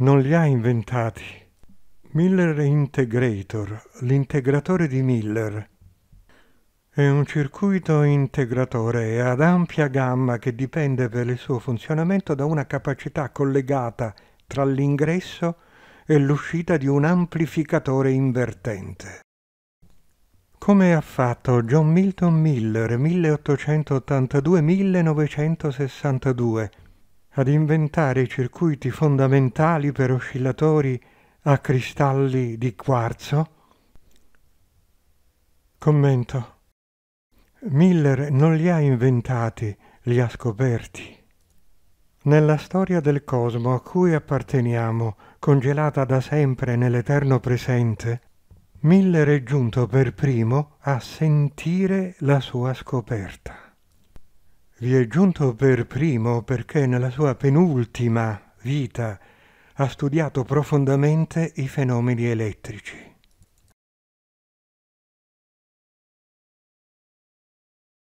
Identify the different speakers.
Speaker 1: non li ha inventati. Miller Integrator, l'integratore di Miller, è un circuito integratore ad ampia gamma che dipende per il suo funzionamento da una capacità collegata tra l'ingresso e l'uscita di un amplificatore invertente. Come ha fatto John Milton Miller 1882-1962 ad inventare i circuiti fondamentali per oscillatori a cristalli di quarzo? Commento. Miller non li ha inventati, li ha scoperti. Nella storia del cosmo a cui apparteniamo, congelata da sempre nell'eterno presente, Miller è giunto per primo a sentire la sua scoperta. Vi è giunto per primo perché nella sua penultima vita ha studiato profondamente i fenomeni elettrici.